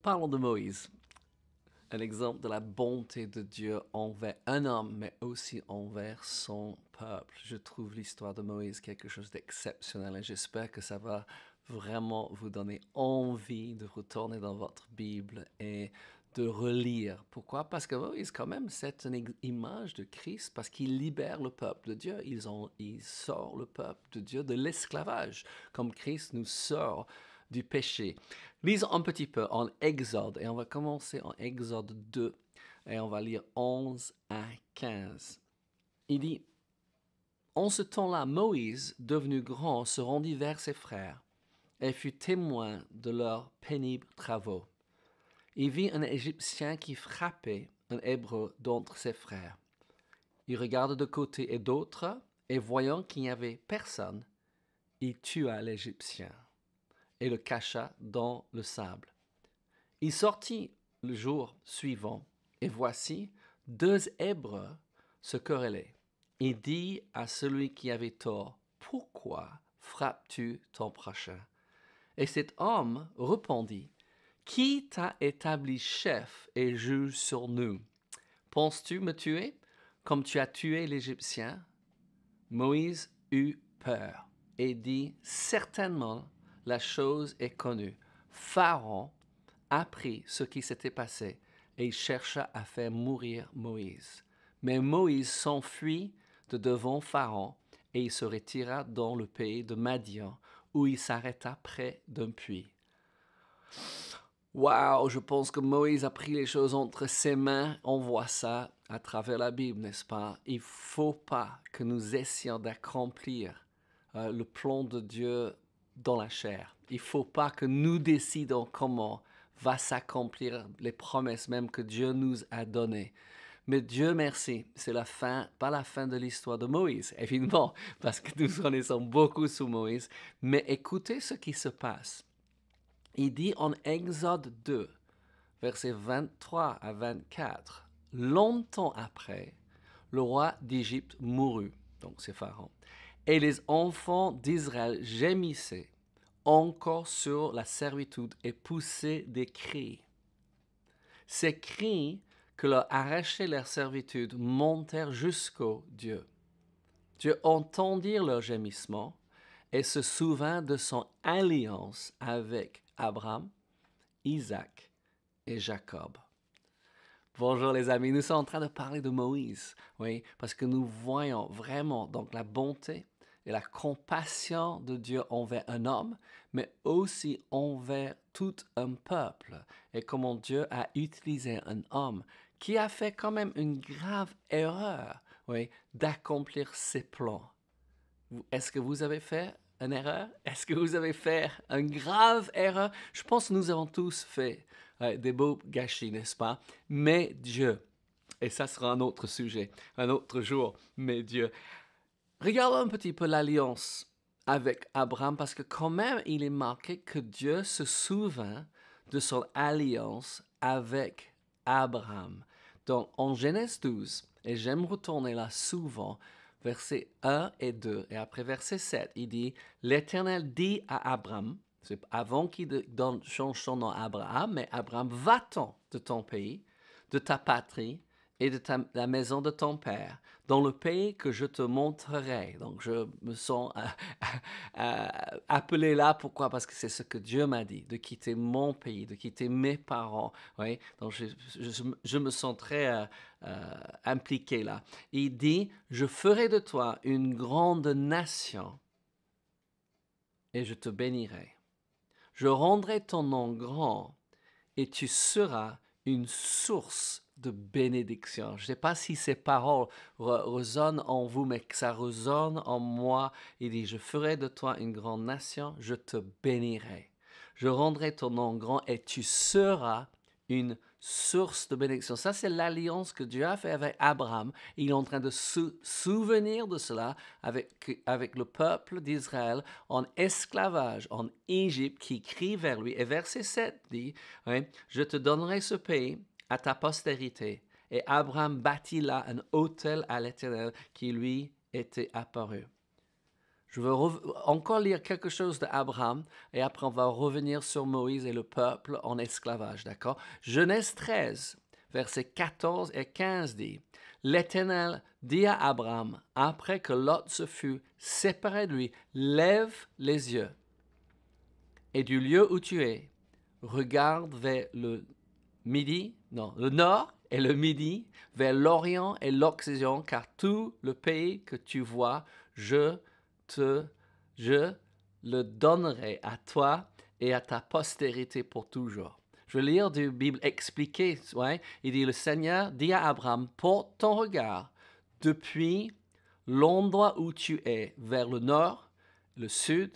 Parlons de Moïse. Un exemple de la bonté de Dieu envers un homme, mais aussi envers son peuple. Je trouve l'histoire de Moïse quelque chose d'exceptionnel et j'espère que ça va vraiment vous donner envie de retourner dans votre Bible et de relire. Pourquoi Parce que Moïse, quand même, c'est une image de Christ parce qu'il libère le peuple de Dieu. Ils ont, il sort le peuple de Dieu de l'esclavage, comme Christ nous sort du péché. Lisons un petit peu en Exode et on va commencer en Exode 2 et on va lire 11 à 15. Il dit, En ce temps-là, Moïse, devenu grand, se rendit vers ses frères et fut témoin de leurs pénibles travaux. Il vit un Égyptien qui frappait un Hébreu d'entre ses frères. Il regarde de côté et d'autre, et voyant qu'il n'y avait personne, il tua l'Égyptien et le cacha dans le sable. Il sortit le jour suivant, et voici, deux Hébreux se querellaient. Il dit à celui qui avait tort, Pourquoi frappes-tu ton prochain Et cet homme répondit, Qui t'a établi chef et juge sur nous Penses-tu me tuer comme tu as tué l'Égyptien Moïse eut peur et dit, Certainement, la chose est connue. Pharaon apprit ce qui s'était passé et il chercha à faire mourir Moïse. Mais Moïse s'enfuit de devant Pharaon et il se retira dans le pays de Madian où il s'arrêta près d'un puits. Waouh, je pense que Moïse a pris les choses entre ses mains. On voit ça à travers la Bible, n'est-ce pas Il faut pas que nous essayions d'accomplir euh, le plan de Dieu dans la chair. Il faut pas que nous décidons comment va s'accomplir les promesses même que Dieu nous a données. Mais Dieu merci, c'est la fin, pas la fin de l'histoire de Moïse, évidemment, parce que nous connaissons beaucoup sous Moïse. Mais écoutez ce qui se passe. Il dit en Exode 2, versets 23 à 24, longtemps après, le roi d'Égypte mourut, donc c'est Pharaon. Et les enfants d'Israël gémissaient encore sur la servitude et poussaient des cris. Ces cris que leur arrachait leur servitude montèrent jusqu'au Dieu. Dieu entendit leur gémissement et se souvint de son alliance avec Abraham, Isaac et Jacob. Bonjour les amis, nous sommes en train de parler de Moïse, oui, parce que nous voyons vraiment donc la bonté, et la compassion de Dieu envers un homme, mais aussi envers tout un peuple, et comment Dieu a utilisé un homme qui a fait quand même une grave erreur oui, d'accomplir ses plans. Est-ce que vous avez fait une erreur Est-ce que vous avez fait une grave erreur Je pense que nous avons tous fait des beaux gâchis, n'est-ce pas Mais Dieu, et ça sera un autre sujet, un autre jour, mais Dieu Regardons un petit peu l'alliance avec Abraham parce que quand même il est marqué que Dieu se souvint de son alliance avec Abraham. Donc en Genèse 12, et j'aime retourner là souvent, versets 1 et 2, et après verset 7, il dit, l'Éternel dit à Abraham, c'est avant qu'il change son nom à Abraham, mais Abraham, va-t'en de ton pays, de ta patrie et de la maison de ton père, dans le pays que je te montrerai. Donc je me sens euh, euh, euh, appelé là, pourquoi Parce que c'est ce que Dieu m'a dit, de quitter mon pays, de quitter mes parents. Oui? Donc je, me sens très impliqué là. Il dit, je ferai de toi une grande nation et je te bénirai. Je rendrai ton nom grand et tu seras une source de bénédiction. Je ne sais pas si ces paroles résonnent en vous, mais que ça résonne en moi. Il dit, je ferai de toi une grande nation, je te bénirai. Je rendrai ton nom grand et tu seras une source de bénédiction. Ça, c'est l'alliance que Dieu a fait avec Abraham. Il est en train de se souvenir de cela avec, avec le peuple d'Israël en esclavage en Égypte qui crie vers lui. Et verset 7 dit, hein, je te donnerai ce pays à ta postérité. Et Abraham bâtit là un hôtel à l'Éternel qui lui était apparu. Je veux encore lire quelque chose d'Abraham et après on va revenir sur Moïse et le peuple en esclavage, d'accord Genèse 13, versets 14 et 15 dit L'Éternel dit à Abraham, après que Lot se fut séparé de lui, lève les yeux et du lieu où tu es, regarde vers le midi, non, le nord et le midi, vers l'orient et l'occident, car tout le pays que tu vois, je je le donnerai à toi et à ta postérité pour toujours. Je vais lire du Bible expliqué, Il dit, le Seigneur dit à Abraham, porte ton regard depuis l'endroit où tu es, vers le nord, le sud,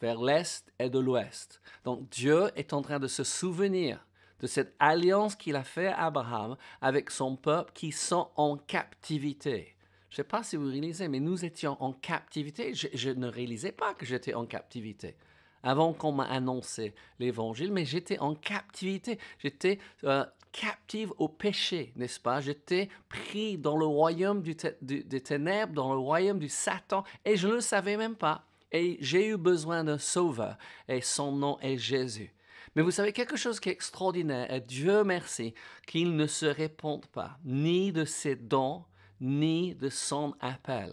vers l'est et de l'ouest. Donc Dieu est en train de se souvenir de cette alliance qu'il a faite à Abraham avec son peuple qui sont en captivité. Je ne sais pas si vous réalisez, mais nous étions en captivité. Je, ne réalisais pas que j'étais en captivité avant qu'on m'a l'évangile, mais j'étais en captivité. J'étais euh, captive au péché, n'est-ce pas J'étais pris dans le royaume des ténèbres, dans le royaume du Satan, et je ne le savais même pas. Et j'ai eu besoin d'un sauveur, et son nom est Jésus. Mais vous savez quelque chose qui est extraordinaire, et Dieu merci, qu'il ne se répande pas, ni de ses dons, ni de son appel.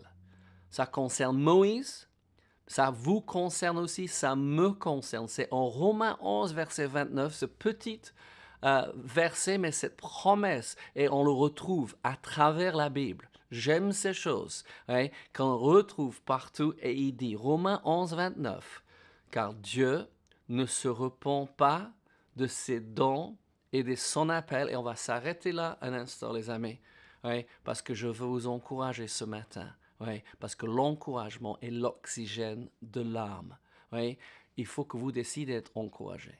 Ça concerne Moïse, ça vous concerne aussi, ça me concerne. C'est en Romains 11, verset 29, ce petit euh, verset, mais cette promesse, et on le retrouve à travers la Bible. J'aime ces choses hein, qu'on retrouve partout, et il dit, Romains 11, 29, car Dieu ne se repent pas de ses dons et de son appel, et on va s'arrêter là un instant, les amis parce que je veux vous encourager ce matin. parce que l'encouragement est l'oxygène de l'âme. il faut que vous décidez d'être encouragé.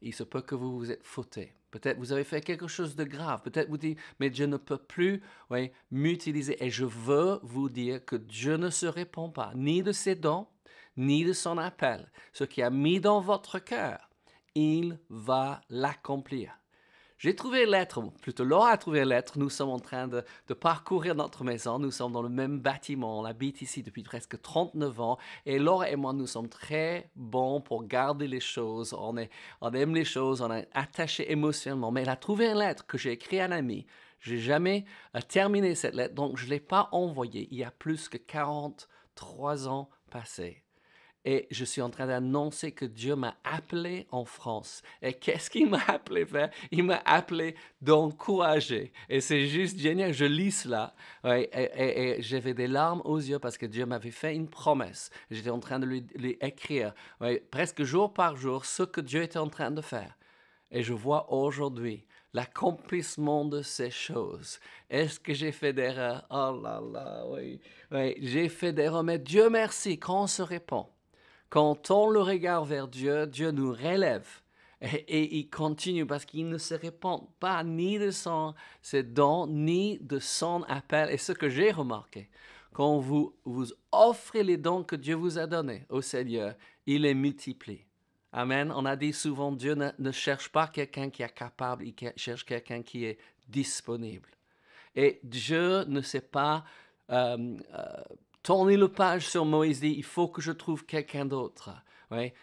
il se peut que vous vous êtes fauté. Peut-être vous avez fait quelque chose de grave. Peut-être vous dites, mais je ne peux plus m'utiliser. Et je veux vous dire que Dieu ne se répond pas, ni de ses dons, ni de son appel. Ce qui a mis dans votre cœur, il va l'accomplir. J'ai trouvé une lettre, plutôt Laura a trouvé une lettre, Nous sommes en train de, parcourir notre maison. Nous sommes dans le même bâtiment. On habite ici depuis presque 39 ans. Et Laura et moi, nous sommes très bons pour garder les choses. On, on aime les choses. On est attachés émotionnellement. Mais elle a trouvé une lettre que j'ai écrite à un ami. J'ai jamais euh, terminé cette lettre, donc je ne l'ai pas envoyée il y a plus que 43 ans passés et je suis en train d'annoncer que Dieu m'a appelé en France. Et qu'est-ce qu'il m'a appelé faire Il m'a appelé d'encourager. Et c'est juste génial, je lis cela. et, j'avais des larmes aux yeux parce que Dieu m'avait fait une promesse. J'étais en train de lui, écrire presque jour par jour ce que Dieu était en train de faire. Et je vois aujourd'hui l'accomplissement de ces choses. Est-ce que j'ai fait d'erreurs Oh là là, oui. j'ai fait d'erreurs, mais Dieu merci, quand on se répond. Quand on le regarde vers Dieu, Dieu nous relève. Et, il continue parce qu'il ne se répand pas ni de son, ses dons, ni de son appel. Et ce que j'ai remarqué, quand vous vous offrez les dons que Dieu vous a donnés au Seigneur, il les multiplie. Amen. On a dit souvent, Dieu ne, cherche pas quelqu'un qui est capable, il cherche quelqu'un qui est disponible. Et Dieu ne sait pas euh, euh, tournez le page sur Moïse dit, il faut que je trouve quelqu'un d'autre.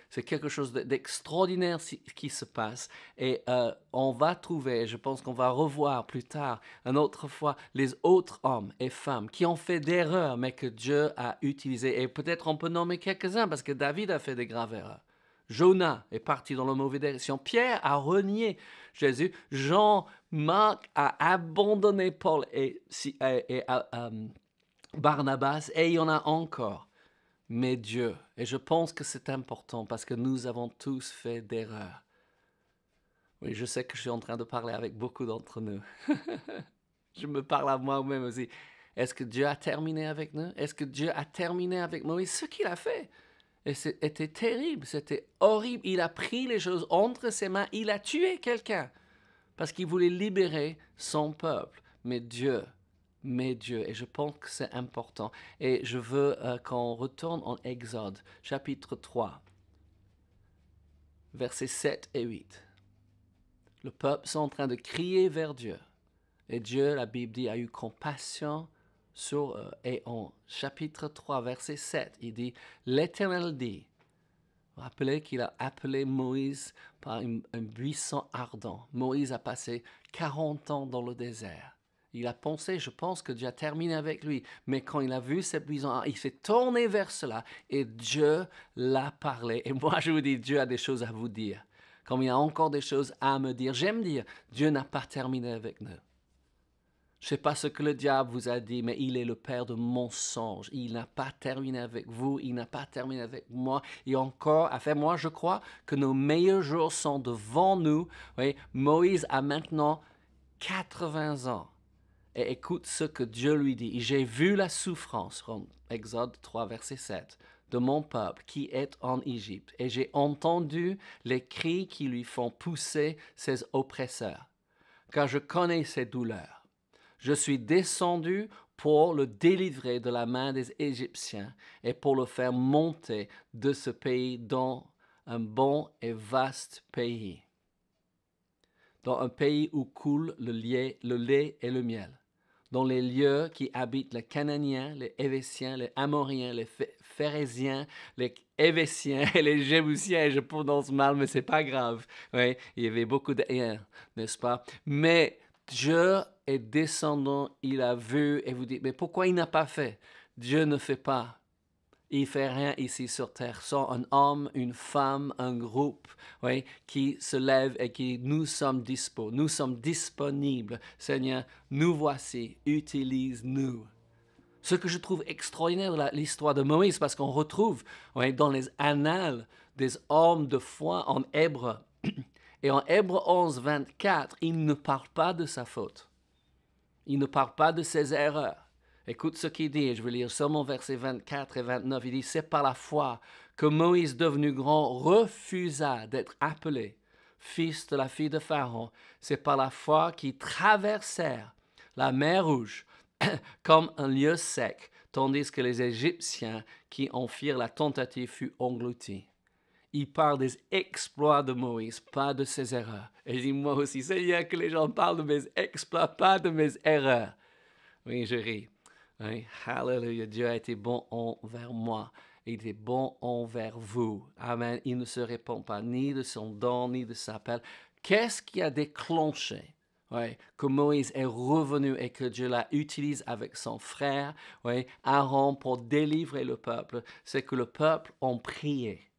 c'est quelque chose d'extraordinaire qui se passe. Et euh, on va trouver, je pense qu'on va revoir plus tard, une autre fois, les autres hommes et femmes qui ont fait d'erreurs, mais que Dieu a utilisé. Et peut-être on peut nommer quelques-uns, parce que David a fait des graves erreurs. Jonah est parti dans la mauvaise direction. Pierre a renié Jésus. Jean, Marc a abandonné Paul et, si... Euh, euh, Barnabas, et il y en a encore. Mais Dieu, et je pense que c'est important parce que nous avons tous fait d'erreurs. Oui, je sais que je suis en train de parler avec beaucoup d'entre nous. je me parle à moi-même aussi. Est-ce que Dieu a terminé avec nous Est-ce que Dieu a terminé avec Moïse Ce qu'il a fait et c'était terrible, c'était horrible. Il a pris les choses entre ses mains, il a tué quelqu'un parce qu'il voulait libérer son peuple. Mais Dieu mais Dieu, Et je pense que c'est important. Et je veux euh, qu'on retourne en Exode, chapitre 3, versets 7 et 8. Le peuple sont en train de crier vers Dieu. Et Dieu, la Bible dit, a eu compassion sur eux. Et en chapitre 3, verset 7, il dit, l'Éternel dit, Rappelez qu'il a appelé Moïse par un, un buisson ardent. Moïse a passé 40 ans dans le désert. Il a pensé, je pense, que Dieu a terminé avec lui. Mais quand il a vu cette prison, ah, il s'est tourné vers cela et Dieu l'a parlé. Et moi, je vous dis, Dieu a des choses à vous dire. Comme il y a encore des choses à me dire. J'aime dire, Dieu n'a pas terminé avec nous. Je ne sais pas ce que le diable vous a dit, mais il est le père de mensonges. Il n'a pas terminé avec vous, il n'a pas terminé avec moi. Et encore, enfin, moi, je crois que nos meilleurs jours sont devant nous. Vous voyez, Moïse a maintenant 80 ans et écoute ce que Dieu lui dit. J'ai vu la souffrance, Exode 3, verset 7, de mon peuple qui est en Égypte, et j'ai entendu les cris qui lui font pousser ses oppresseurs, car je connais ses douleurs. Je suis descendu pour le délivrer de la main des Égyptiens et pour le faire monter de ce pays dans un bon et vaste pays, dans un pays où coule le lait et le miel dans les lieux qui habitent les Cananiens, les Hévétiens, les Amoriens, les Phérésiens, les Hévétiens et les Jébusiens. Et je prononce mal, mais c'est pas grave. Oui, il y avait beaucoup de n'est-ce pas? Mais Dieu est descendant, il a vu, et vous dites, mais pourquoi il n'a pas fait? Dieu ne fait pas il fait rien ici sur terre sans un homme, une femme, un groupe oui, qui se lève et qui nous sommes dispo, nous sommes disponibles. Seigneur, nous voici, utilise-nous. Ce que je trouve extraordinaire de l'histoire de Moïse, parce qu'on retrouve oui, dans les annales des hommes de foi en hébreu, et en hébreu 11, 24, il ne parle pas de sa faute. Il ne parle pas de ses erreurs. Écoute ce qu'il dit, je vais lire seulement versets 24 et 29. Il dit, c'est par la foi que Moïse, devenu grand, refusa d'être appelé fils de la fille de Pharaon. C'est par la foi qu'ils traversèrent la mer Rouge comme un lieu sec, tandis que les Égyptiens qui en firent la tentative furent engloutis. Il parle des exploits de Moïse, pas de ses erreurs. Et je dis moi aussi, c'est bien que les gens parlent de mes exploits, pas de mes erreurs. Oui, je ris. Alléluia, hein? Hallelujah. Dieu a été bon envers moi. Il est bon envers vous. Amen. Il ne se répond pas ni de son don, ni de sa appel. Qu'est-ce qui a déclenché que Moïse est revenu et que Dieu la utilise avec son frère, Aaron, pour délivrer le peuple, c'est que le peuple a prié.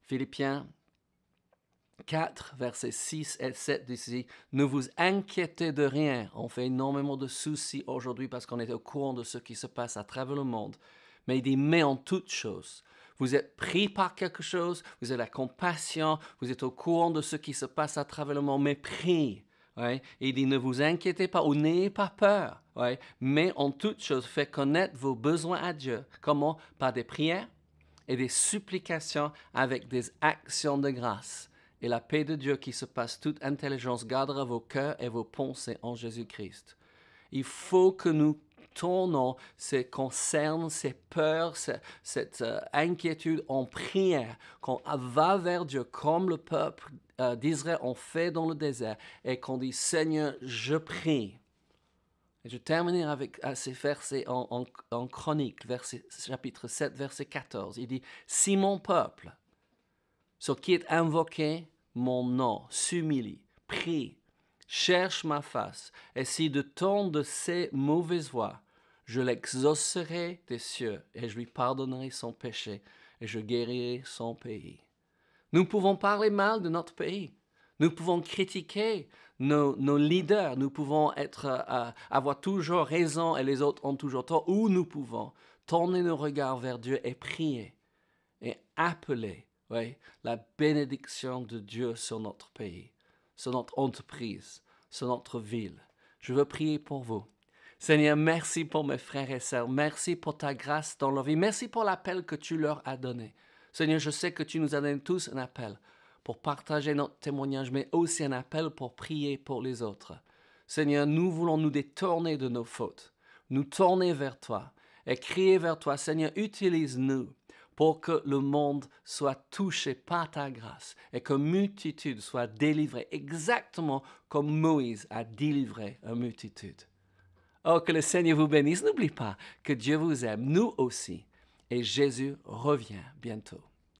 Philippiens 4, versets 6 et 7 d'ici, ne vous inquiétez de rien. On fait énormément de soucis aujourd'hui parce qu'on est au courant de ce qui se passe à travers le monde. Mais il dit, mais en toutes choses. Vous êtes pris par quelque chose, vous avez la compassion, vous êtes au courant de ce qui se passe à travers le monde, mais priez. Il dit, ne vous inquiétez pas ou n'ayez pas peur, mais en toute chose, faites connaître vos besoins à Dieu. Comment Par des prières et des supplications avec des actions de grâce et la paix de Dieu qui se passe toute intelligence gardera vos cœurs et vos pensées en Jésus-Christ. Il faut que nous tournons ces concerns, ces peurs, cette euh, inquiétude en prière, qu'on va vers Dieu comme le peuple euh, d'Israël en fait dans le désert et qu'on dit Seigneur, je prie. je terminerai avec euh, ces versets en, chronique, chapitre 7, verset 14. Il dit, si mon peuple, ce qui est invoqué mon nom, s'humilie, prie, cherche ma face, et si de temps de ses mauvaises voies, je l'exaucerai des cieux, et je lui pardonnerai son péché, et je guérirai son pays. Nous pouvons parler mal de notre pays, nous pouvons critiquer nos, leaders, nous pouvons être, euh, avoir toujours raison et les autres ont toujours tort, ou nous pouvons tourner nos regards vers Dieu et prier et appeler oui, la bénédiction de Dieu sur notre pays, sur notre entreprise, sur notre ville. Je veux prier pour vous. Seigneur, merci pour mes frères et sœurs. Merci pour ta grâce dans leur vie. Merci pour l'appel que tu leur as donné. Seigneur, je sais que tu nous as donné tous un appel pour partager notre témoignage, mais aussi un appel pour prier pour les autres. Seigneur, nous voulons nous détourner de nos fautes, nous tourner vers toi et crier vers toi. Seigneur, utilise-nous pour que le monde soit touché par ta grâce et que multitude soient délivrées, exactement comme Moïse a délivré une multitude. Oh, que le Seigneur vous bénisse. N'oublie pas que Dieu vous aime, nous aussi. Et Jésus revient bientôt.